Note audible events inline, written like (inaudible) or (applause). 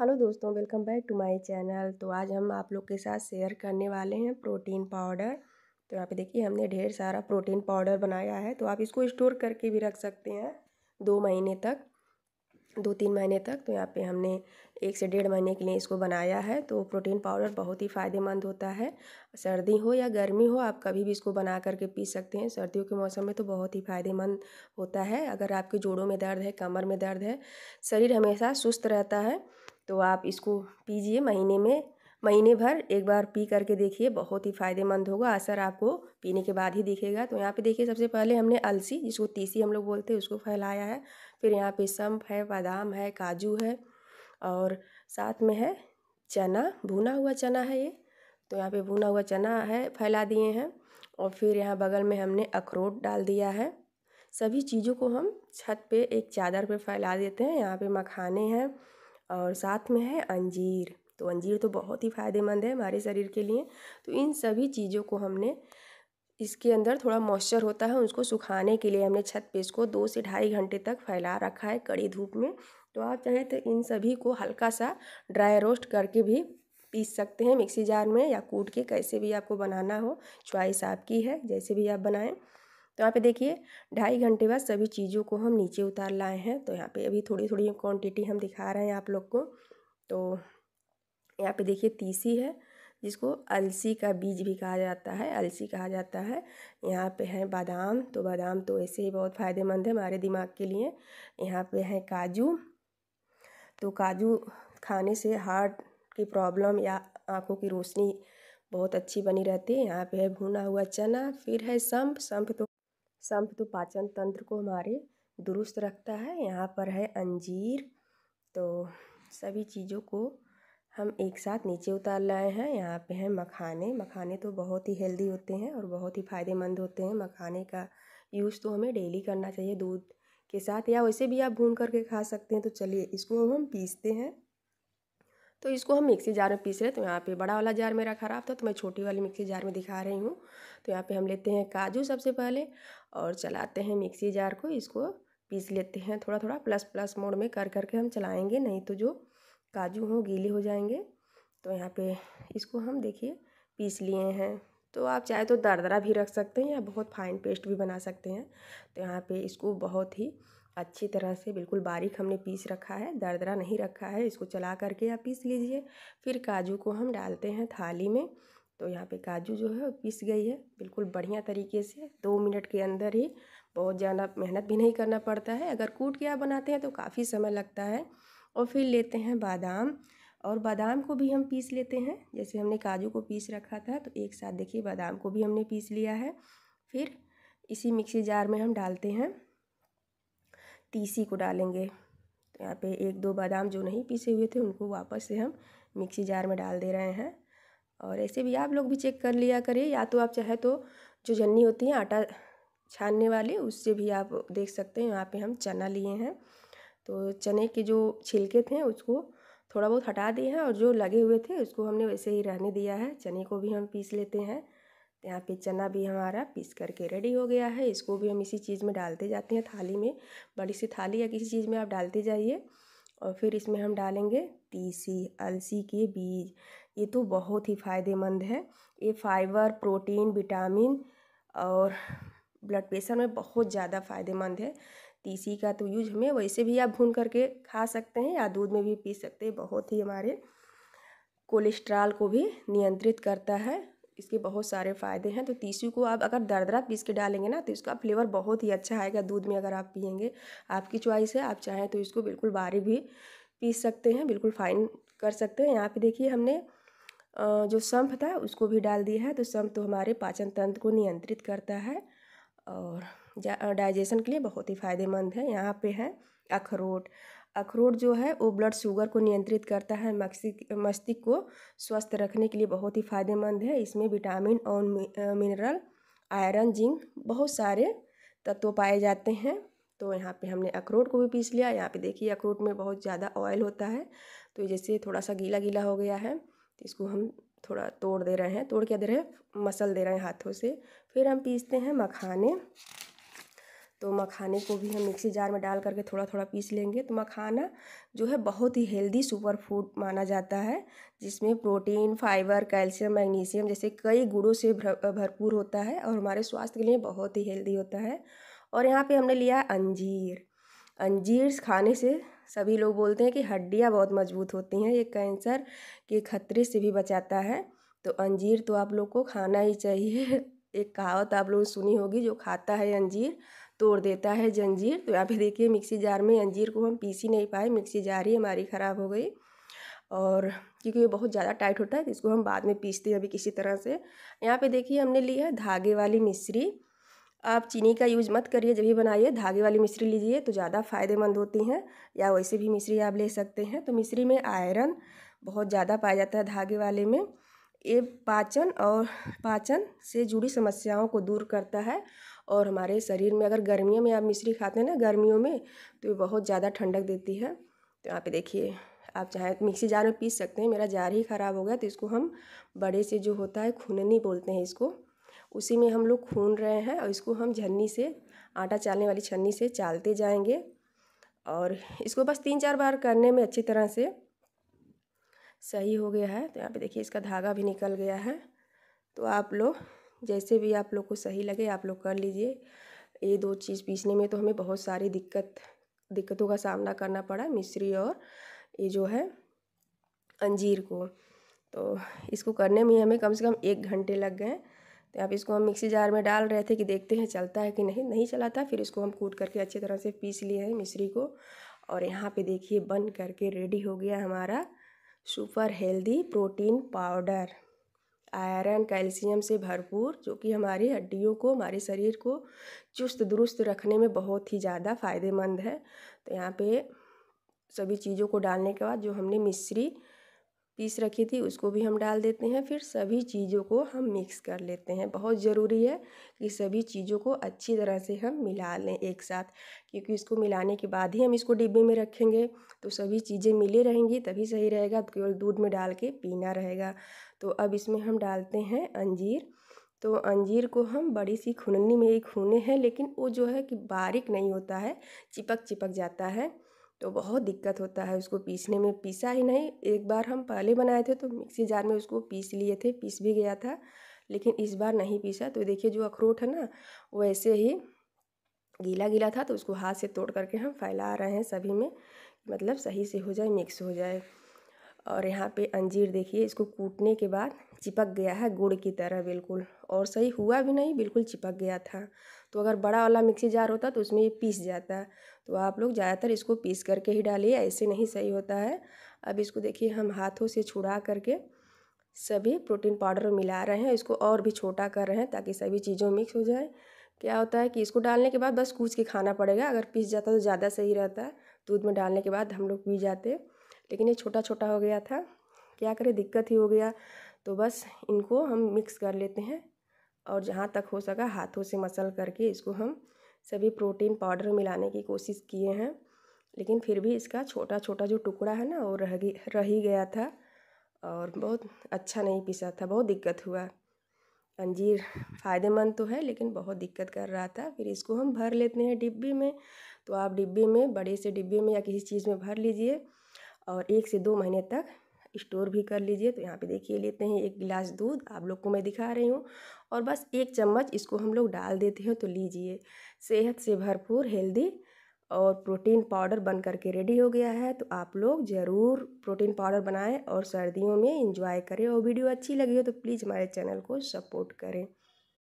hello दोस्तों welcome back to my channel तो आज हम आप लोग के साथ शेयर करने वाले हैं प्रोटीन पाउडर तो यहाँ पे देखिए हमने ढेर सारा प्रोटीन पाउडर बनाया है तो आप इसको स्टोर करके भी रख सकते हैं दो महीने तक दो तीन महीने तक तो यहाँ पे हमने एक से डेढ़ महीने के लिए इसको बनाया है तो प्रोटीन पाउडर बहुत ही फ़ायदेमंद होता है सर्दी हो या गर्मी हो आप कभी भी इसको बना करके पी सकते हैं सर्दियों के मौसम में तो बहुत ही फ़ायदेमंद होता है अगर आपके जोड़ों में दर्द है कमर में दर्द है शरीर हमेशा सुस्त रहता है तो आप इसको पीजिए महीने में महीने भर एक बार पी करके देखिए बहुत ही फ़ायदेमंद होगा असर आपको पीने के बाद ही दिखेगा तो यहाँ पे देखिए सबसे पहले हमने अलसी जिसको तीसी हम लोग बोलते हैं उसको फैलाया है फिर यहाँ पे सम्प है बादाम है काजू है और साथ में है चना भुना हुआ चना है ये तो यहाँ पे भुना हुआ चना है फैला दिए हैं और फिर यहाँ बगल में हमने अखरोट डाल दिया है सभी चीज़ों को हम छत पर एक चादर पर फैला देते हैं यहाँ पर मखाने हैं और साथ में है अंजीर तो अंजीर तो बहुत ही फ़ायदेमंद है हमारे शरीर के लिए तो इन सभी चीज़ों को हमने इसके अंदर थोड़ा मॉइस्चर होता है उसको सुखाने के लिए हमने छत पे इसको दो से ढाई घंटे तक फैला रखा है कड़ी धूप में तो आप चाहें तो इन सभी को हल्का सा ड्राई रोस्ट करके भी पीस सकते हैं मिक्सी जार में या कूट के कैसे भी आपको बनाना हो च्वाइस आपकी है जैसे भी आप बनाएं तो यहाँ पे देखिए ढाई घंटे बाद सभी चीज़ों को हम नीचे उतार लाए हैं तो यहाँ पे अभी थोड़ी थोड़ी क्वांटिटी हम दिखा रहे हैं आप लोग को तो यहाँ पे देखिए तीसी है जिसको अलसी का बीज भी कहा जाता है अलसी कहा जाता है यहाँ पे है बादाम तो बादाम तो ऐसे ही बहुत फ़ायदेमंद है हमारे दिमाग के लिए यहाँ पे है काजू तो काजू खाने से हार्ट की प्रॉब्लम या आँखों की रोशनी बहुत अच्छी बनी रहती है यहाँ पे है भुना हुआ चना फिर है संप संप तो संप तो पाचन तंत्र को हमारे दुरुस्त रखता है यहाँ पर है अंजीर तो सभी चीज़ों को हम एक साथ नीचे उतार लाए हैं यहाँ पे हैं मखाने मखाने तो बहुत ही हेल्दी होते हैं और बहुत ही फ़ायदेमंद होते हैं मखाने का यूज़ तो हमें डेली करना चाहिए दूध के साथ या वैसे भी आप भून करके खा सकते हैं तो चलिए इसको हम पीसते हैं तो इसको हम मिक्सी जार में पीस रहे तो यहाँ पे बड़ा वाला जार मेरा ख़राब था तो मैं छोटी वाली मिक्सी जार में दिखा रही हूँ तो यहाँ पे हम लेते हैं काजू सबसे पहले और चलाते हैं मिक्सी जार को इसको पीस लेते हैं थोड़ा थोड़ा प्लस प्लस मोड में कर करके हम चलाएँगे नहीं तो जो काजू हों गीले हो जाएंगे तो यहाँ पर इसको हम देखिए पीस लिए हैं तो आप चाहे तो दरदरा भी रख सकते हैं या बहुत फाइन पेस्ट भी बना सकते हैं तो यहाँ पे इसको बहुत ही अच्छी तरह से बिल्कुल बारीक हमने पीस रखा है दरदरा नहीं रखा है इसको चला करके आप पीस लीजिए फिर काजू को हम डालते हैं थाली में तो यहाँ पे काजू जो है पीस गई है बिल्कुल बढ़िया तरीके से दो मिनट के अंदर ही बहुत ज़्यादा मेहनत भी नहीं करना पड़ता है अगर कूट के आप बनाते हैं तो काफ़ी समय लगता है और फिर लेते हैं बादाम और बादाम को भी हम पीस लेते हैं जैसे हमने काजू को पीस रखा था तो एक साथ देखिए बादाम को भी हमने पीस लिया है फिर इसी मिक्सी जार में हम डालते हैं तीसी को डालेंगे तो यहाँ पे एक दो बादाम जो नहीं पीसे हुए थे उनको वापस से हम मिक्सी जार में डाल दे रहे हैं और ऐसे भी आप लोग भी चेक कर लिया करिए या तो आप चाहे तो जो जन्नी होती है आटा छानने वाली उससे भी आप देख सकते हैं यहाँ पे हम चना लिए हैं तो चने के जो छिलके थे उसको थोड़ा बहुत हटा दिए हैं और जो लगे हुए थे उसको हमने वैसे ही रहने दिया है चने को भी हम पीस लेते हैं यहाँ पे चना भी हमारा पीस करके रेडी हो गया है इसको भी हम इसी चीज़ में डालते जाते हैं थाली में बड़ी सी थाली या किसी चीज़ में आप डालते जाइए और फिर इसमें हम डालेंगे तीसी अलसी के बीज ये तो बहुत ही फ़ायदेमंद है ये फाइबर प्रोटीन विटामिन और ब्लड प्रेशर में बहुत ज़्यादा फ़ायदेमंद है तीसी का तो यूज हमें वैसे भी आप भून करके खा सकते हैं या दूध में भी पी सकते हैं बहुत ही हमारे कोलेस्ट्रॉल को भी नियंत्रित करता है इसके बहुत सारे फ़ायदे हैं तो तीसी को आप अगर दरदरा पीस के डालेंगे ना तो इसका फ्लेवर बहुत ही अच्छा आएगा दूध में अगर आप पियेंगे आपकी च्वाइस है आप चाहें तो इसको बिल्कुल बारीक भी पीस सकते हैं बिल्कुल फाइन कर सकते हैं यहाँ पे देखिए हमने जो संप था उसको भी डाल दिया है तो संप तो हमारे पाचन तंत्र को नियंत्रित करता है और डाइजेशन के लिए बहुत ही फ़ायदेमंद है यहाँ पे है अखरोट अखरोट जो है वो ब्लड शुगर को नियंत्रित करता है मस्तिष्क मस्तिष्क को स्वस्थ रखने के लिए बहुत ही फायदेमंद है इसमें विटामिन और मिनरल आयरन जिंक बहुत सारे तत्व पाए जाते हैं तो यहाँ पे हमने अखरोट को भी पीस लिया यहाँ पे देखिए अखरोट में बहुत ज़्यादा ऑयल होता है तो जैसे थोड़ा सा गीला गीला हो गया है तो इसको हम थोड़ा तोड़ दे रहे हैं तोड़ क्या दे रहे हैं मसल दे रहे हैं हाथों से फिर हम पीसते हैं मखाने तो मखाने को भी हम मिक्सी जार में डाल करके थोड़ा थोड़ा पीस लेंगे तो मखाना जो है बहुत ही हेल्दी सुपर फूड माना जाता है जिसमें प्रोटीन फाइबर कैल्शियम मैग्नीशियम जैसे कई गुड़ों से भरपूर होता है और हमारे स्वास्थ्य के लिए बहुत ही हेल्दी होता है और यहाँ पर हमने लिया अंजीर अंजीर खाने से सभी लोग बोलते हैं कि हड्डियाँ बहुत मजबूत होती हैं ये कैंसर के खतरे से भी बचाता है तो अंजीर तो आप लोग को खाना ही चाहिए (laughs) एक कहावत आप लोग सुनी होगी जो खाता है अंजीर तोड़ देता है जंजीर तो यहाँ पे देखिए मिक्सी जार में अंजीर को हम पीस ही नहीं पाए मिक्सी जार ही हमारी ख़राब हो गई और क्योंकि ये बहुत ज़्यादा टाइट होता है तो इसको हम बाद में पीसते हैं अभी किसी तरह से यहाँ पे देखिए हमने ली है धागे वाली मिश्री आप चीनी का यूज़ मत करिए जब भी बनाइए धागे वाली मिश्री लीजिए तो ज़्यादा फ़ायदेमंद होती हैं या वैसे भी मिश्री आप ले सकते हैं तो मिश्री में आयरन बहुत ज़्यादा पाया जाता है धागे वाले में ये पाचन और पाचन से जुड़ी समस्याओं को दूर करता है और हमारे शरीर में अगर गर्मियों में आप मिश्री खाते हैं ना गर्मियों में तो ये बहुत ज़्यादा ठंडक देती है तो यहाँ पे देखिए आप चाहे मिक्सी जार में पीस सकते हैं मेरा जार ही ख़राब हो गया तो इसको हम बड़े से जो होता है खूननी बोलते हैं इसको उसी में हम लोग खून रहे हैं और इसको हम झन्नी से आटा चालने वाली छन्नी से चालते जाएंगे और इसको बस तीन चार बार करने में अच्छी तरह से सही हो गया है तो यहाँ पे देखिए इसका धागा भी निकल गया है तो आप लोग जैसे भी आप लोग को सही लगे आप लोग कर लीजिए ये दो चीज़ पीसने में तो हमें बहुत सारी दिक्कत दिक्कतों का सामना करना पड़ा मिश्री और ये जो है अंजीर को तो इसको करने में हमें कम से कम एक घंटे लग गए तो आप इसको हम मिक्सी जार में डाल रहे थे कि देखते हैं चलता है कि नहीं नहीं चला था फिर इसको हम कूट करके अच्छी तरह से पीस लिए हैं मिश्री को और यहाँ पे देखिए बन करके रेडी हो गया हमारा super healthy protein powder iron calcium से भरपूर जो कि हमारी हड्डियों को हमारे शरीर को चुस्त दुरुस्त रखने में बहुत ही ज़्यादा फ़ायदेमंद है तो यहाँ पे सभी चीज़ों को डालने के बाद जो हमने मिश्री पीस रखी थी उसको भी हम डाल देते हैं फिर सभी चीज़ों को हम मिक्स कर लेते हैं बहुत ज़रूरी है कि सभी चीज़ों को अच्छी तरह से हम मिला लें एक साथ क्योंकि इसको मिलाने के बाद ही हम इसको डिब्बे में रखेंगे तो सभी चीज़ें मिली रहेंगी तभी सही रहेगा केवल दूध में डाल के पीना रहेगा तो अब इसमें हम डालते हैं अंजीर तो अंजीर को हम बड़ी सी खुननी में ही खूने हैं लेकिन वो जो है कि बारीक नहीं होता है चिपक चिपक जाता है तो बहुत दिक्कत होता है उसको पीसने में पीसा ही नहीं एक बार हम पहले बनाए थे तो मिक्सी जार में उसको पीस लिए थे पीस भी गया था लेकिन इस बार नहीं पीसा तो देखिए जो अखरोट है ना वैसे ही गीला गीला था तो उसको हाथ से तोड़ करके हम फैला रहे हैं सभी में मतलब सही से हो जाए मिक्स हो जाए और यहाँ पे अंजीर देखिए इसको कूटने के बाद चिपक गया है गुड़ की तरह बिल्कुल और सही हुआ भी नहीं बिल्कुल चिपक गया था तो अगर बड़ा वाला मिक्सी जार होता तो उसमें ये पीस जाता तो आप लोग ज़्यादातर इसको पीस करके ही डालिए ऐसे नहीं सही होता है अब इसको देखिए हम हाथों से छुड़ा करके सभी प्रोटीन पाउडर मिला रहे हैं इसको और भी छोटा कर रहे हैं ताकि सभी चीज़ों मिक्स हो जाए क्या होता है कि इसको डालने के बाद बस कूच के खाना पड़ेगा अगर पीस जाता तो ज़्यादा सही रहता है दूध में डालने के बाद हम लोग पी जाते लेकिन ये छोटा छोटा हो गया था क्या करें दिक्कत ही हो गया तो बस इनको हम मिक्स कर लेते हैं और जहाँ तक हो सका हाथों से मसल करके इसको हम सभी प्रोटीन पाउडर मिलाने की कोशिश किए हैं लेकिन फिर भी इसका छोटा छोटा जो टुकड़ा है ना वो रह रह ही गया था और बहुत अच्छा नहीं पिसा था बहुत दिक्कत हुआ अंजीर फ़ायदेमंद तो है लेकिन बहुत दिक्कत कर रहा था फिर इसको हम भर लेते हैं डिब्बे में तो आप डिब्बे में बड़े से डिब्बे में या किसी चीज़ में भर लीजिए और एक से दो महीने तक स्टोर भी कर लीजिए तो यहाँ पे देखिए लेते हैं एक गिलास दूध आप लोग को मैं दिखा रही हूँ और बस एक चम्मच इसको हम लोग डाल देते हैं तो लीजिए सेहत से भरपूर हेल्दी और प्रोटीन पाउडर बन करके रेडी हो गया है तो आप लोग ज़रूर प्रोटीन पाउडर बनाएं और सर्दियों में इंजॉय करें और वीडियो अच्छी लगी हो तो प्लीज़ हमारे चैनल को सपोर्ट करें